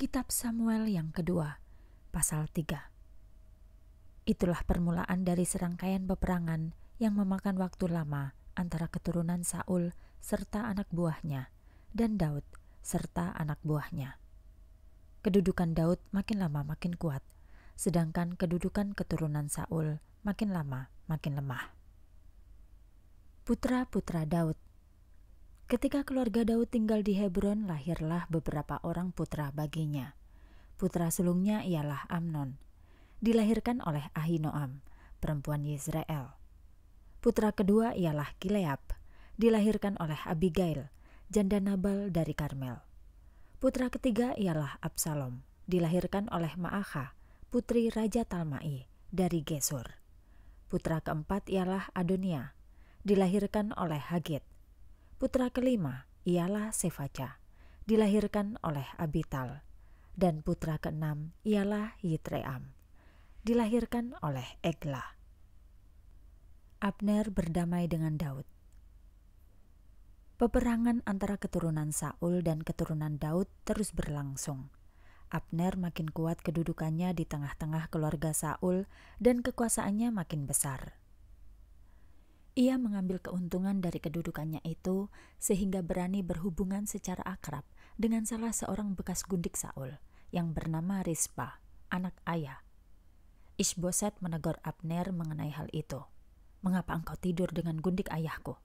Kitab Samuel yang kedua, pasal 3. Itulah permulaan dari serangkaian peperangan yang memakan waktu lama antara keturunan Saul serta anak buahnya dan Daud serta anak buahnya. Kedudukan Daud makin lama makin kuat, sedangkan kedudukan keturunan Saul makin lama makin lemah. Putra-putra Daud Ketika keluarga Daud tinggal di Hebron, lahirlah beberapa orang putra baginya. Putra sulungnya ialah Amnon. Dilahirkan oleh Ahinoam, perempuan Yisrael. Putra kedua ialah Kileab. Dilahirkan oleh Abigail, janda Nabal dari Karmel. Putra ketiga ialah Absalom, dilahirkan oleh Maaha, putri Raja Talmai dari Gesur. Putra keempat ialah Adonia, dilahirkan oleh Hagit Putra kelima ialah Sefaca, dilahirkan oleh Abital, dan putra keenam ialah Yitream, dilahirkan oleh Eglah. Abner berdamai dengan Daud. Peperangan antara keturunan Saul dan keturunan Daud terus berlangsung. Abner makin kuat kedudukannya di tengah-tengah keluarga Saul dan kekuasaannya makin besar. Ia mengambil keuntungan dari kedudukannya itu sehingga berani berhubungan secara akrab dengan salah seorang bekas gundik Saul yang bernama Rispa, anak ayah. Isboset menegur Abner mengenai hal itu. Mengapa engkau tidur dengan gundik ayahku?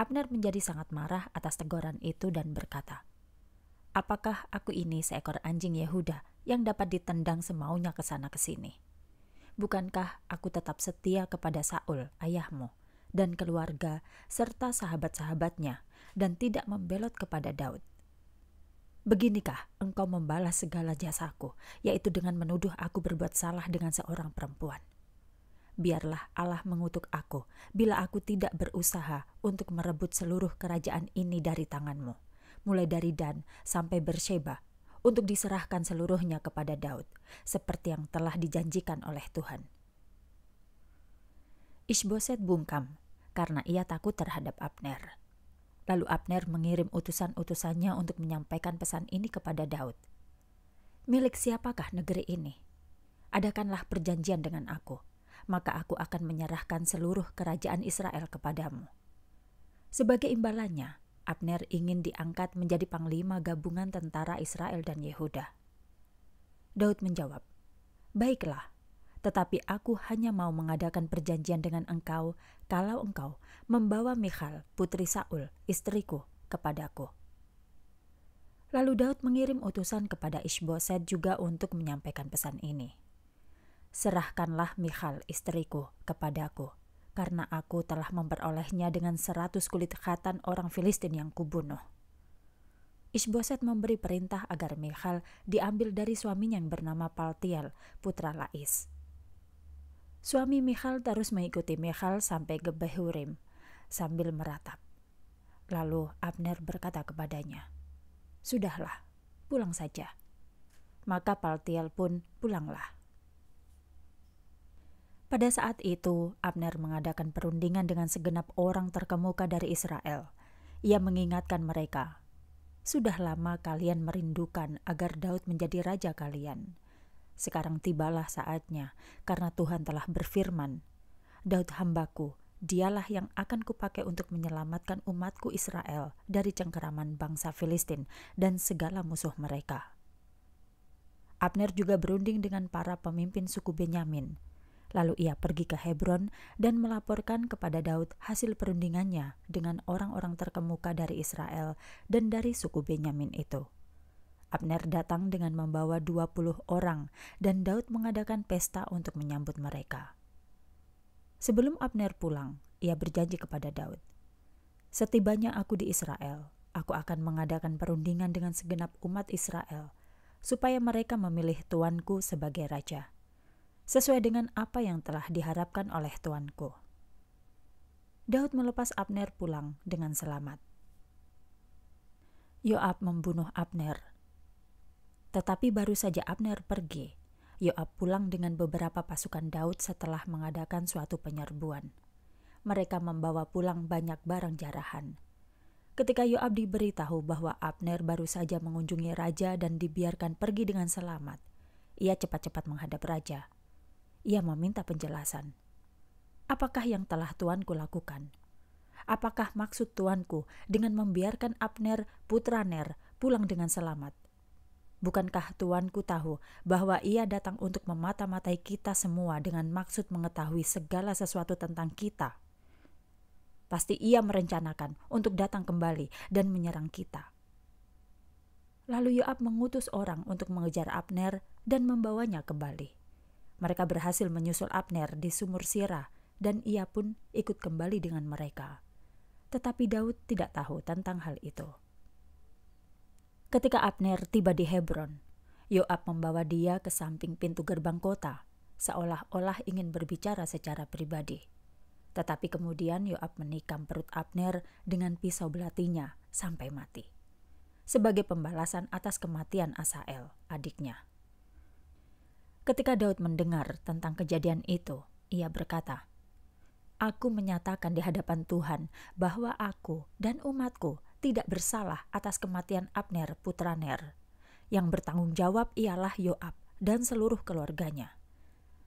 Abner menjadi sangat marah atas teguran itu dan berkata, Apakah aku ini seekor anjing Yehuda yang dapat ditendang semaunya ke sana ke sini?' Bukankah aku tetap setia kepada Saul, ayahmu, dan keluarga, serta sahabat-sahabatnya, dan tidak membelot kepada Daud? Beginikah engkau membalas segala jasaku, yaitu dengan menuduh aku berbuat salah dengan seorang perempuan. Biarlah Allah mengutuk aku bila aku tidak berusaha untuk merebut seluruh kerajaan ini dari tanganmu, mulai dari Dan sampai Bersheba untuk diserahkan seluruhnya kepada Daud, seperti yang telah dijanjikan oleh Tuhan. Ishboset bungkam karena ia takut terhadap Abner. Lalu Abner mengirim utusan-utusannya untuk menyampaikan pesan ini kepada Daud. Milik siapakah negeri ini? Adakanlah perjanjian dengan aku, maka aku akan menyerahkan seluruh kerajaan Israel kepadamu. Sebagai imbalannya, Abner ingin diangkat menjadi panglima gabungan tentara Israel dan Yehuda. Daud menjawab, "Baiklah, tetapi aku hanya mau mengadakan perjanjian dengan engkau kalau engkau membawa Michal, putri Saul, istriku, kepadaku." Lalu Daud mengirim utusan kepada Ishboset juga untuk menyampaikan pesan ini. Serahkanlah Michal, istriku, kepadaku, karena aku telah memperolehnya dengan seratus kulit khatan orang Filistin yang kubunuh. Isboset memberi perintah agar Michal diambil dari suaminya yang bernama Paltiel, putra Lais. Suami Michal terus mengikuti Michal sampai ke Behurim, sambil meratap. Lalu Abner berkata kepadanya, Sudahlah, pulang saja. Maka Paltiel pun pulanglah. Pada saat itu, Abner mengadakan perundingan dengan segenap orang terkemuka dari Israel. Ia mengingatkan mereka, "Sudah lama kalian merindukan agar Daud menjadi raja kalian. Sekarang tibalah saatnya, karena Tuhan telah berfirman, 'Daud hambaku, dialah yang akan kupakai untuk menyelamatkan umatku Israel dari cengkeraman bangsa Filistin dan segala musuh mereka.'" Abner juga berunding dengan para pemimpin suku Benyamin, Lalu ia pergi ke Hebron dan melaporkan kepada Daud hasil perundingannya dengan orang-orang terkemuka dari Israel dan dari suku Benyamin itu. Abner datang dengan membawa 20 orang dan Daud mengadakan pesta untuk menyambut mereka. Sebelum Abner pulang, ia berjanji kepada Daud, "Setibanya aku di Israel, aku akan mengadakan perundingan dengan segenap umat Israel, supaya mereka memilih tuanku sebagai raja." sesuai dengan apa yang telah diharapkan oleh tuanku. Daud melepas Abner pulang dengan selamat. Yoab membunuh Abner. Tetapi baru saja Abner pergi, Yoab pulang dengan beberapa pasukan Daud setelah mengadakan suatu penyerbuan. Mereka membawa pulang banyak barang jarahan. Ketika Yoab diberitahu bahwa Abner baru saja mengunjungi raja dan dibiarkan pergi dengan selamat, ia cepat-cepat menghadap raja. Ia meminta penjelasan. Apakah yang telah tuanku lakukan? Apakah maksud tuanku dengan membiarkan Abner putra Ner pulang dengan selamat? Bukankah tuanku tahu bahwa ia datang untuk memata-matai kita semua dengan maksud mengetahui segala sesuatu tentang kita? Pasti ia merencanakan untuk datang kembali dan menyerang kita. Lalu Yoab mengutus orang untuk mengejar Abner dan membawanya kembali. Mereka berhasil menyusul Abner di sumur Sirah dan ia pun ikut kembali dengan mereka. Tetapi Daud tidak tahu tentang hal itu. Ketika Abner tiba di Hebron, Yoab membawa dia ke samping pintu gerbang kota, seolah-olah ingin berbicara secara pribadi. Tetapi kemudian Yoab menikam perut Abner dengan pisau belatinya sampai mati. Sebagai pembalasan atas kematian Asael, adiknya. Ketika Daud mendengar tentang kejadian itu, ia berkata, Aku menyatakan di hadapan Tuhan bahwa aku dan umatku tidak bersalah atas kematian Abner putra Ner. Yang bertanggung jawab ialah Yoab dan seluruh keluarganya.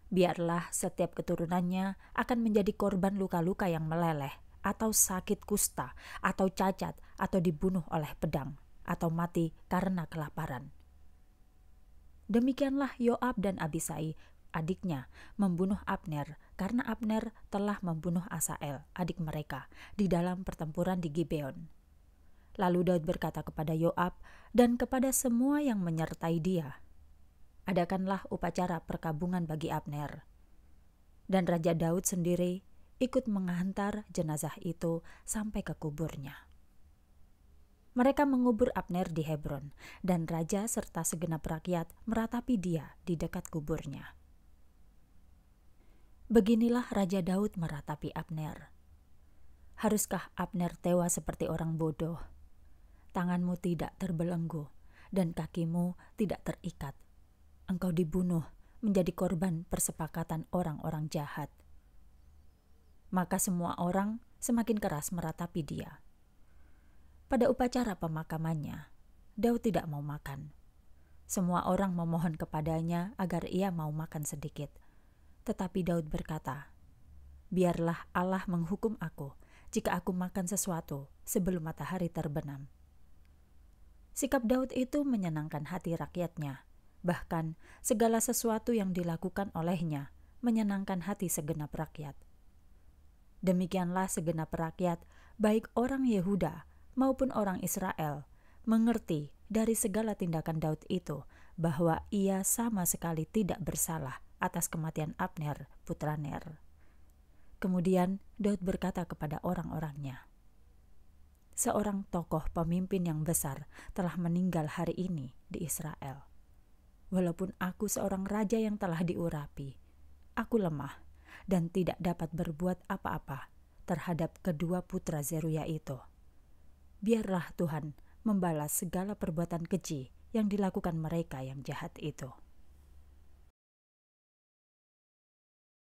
Biarlah setiap keturunannya akan menjadi korban luka-luka yang meleleh, atau sakit kusta, atau cacat, atau dibunuh oleh pedang, atau mati karena kelaparan. Demikianlah Yoab dan Abisai, adiknya, membunuh Abner karena Abner telah membunuh Asael, adik mereka, di dalam pertempuran di Gibeon. Lalu Daud berkata kepada Yoab dan kepada semua yang menyertai dia, "Adakanlah upacara perkabungan bagi Abner." Dan Raja Daud sendiri ikut menghantar jenazah itu sampai ke kuburnya. Mereka mengubur Abner di Hebron, dan raja serta segenap rakyat meratapi dia di dekat kuburnya. Beginilah Raja Daud meratapi Abner. Haruskah Abner tewas seperti orang bodoh? Tanganmu tidak terbelenggu, dan kakimu tidak terikat. Engkau dibunuh menjadi korban persepakatan orang-orang jahat. Maka semua orang semakin keras meratapi dia pada upacara pemakamannya, Daud tidak mau makan. Semua orang memohon kepadanya agar ia mau makan sedikit. Tetapi Daud berkata, "Biarlah Allah menghukum aku jika aku makan sesuatu sebelum matahari terbenam." Sikap Daud itu menyenangkan hati rakyatnya. Bahkan, segala sesuatu yang dilakukan olehnya menyenangkan hati segenap rakyat. Demikianlah segenap rakyat, baik orang Yehuda maupun orang Israel mengerti dari segala tindakan Daud itu bahwa ia sama sekali tidak bersalah atas kematian Abner, putra Ner. Kemudian Daud berkata kepada orang-orangnya, "Seorang tokoh pemimpin yang besar telah meninggal hari ini di Israel. Walaupun aku seorang raja yang telah diurapi, aku lemah dan tidak dapat berbuat apa-apa terhadap kedua putra Zeruya itu." biarlah Tuhan membalas segala perbuatan keji yang dilakukan mereka yang jahat itu.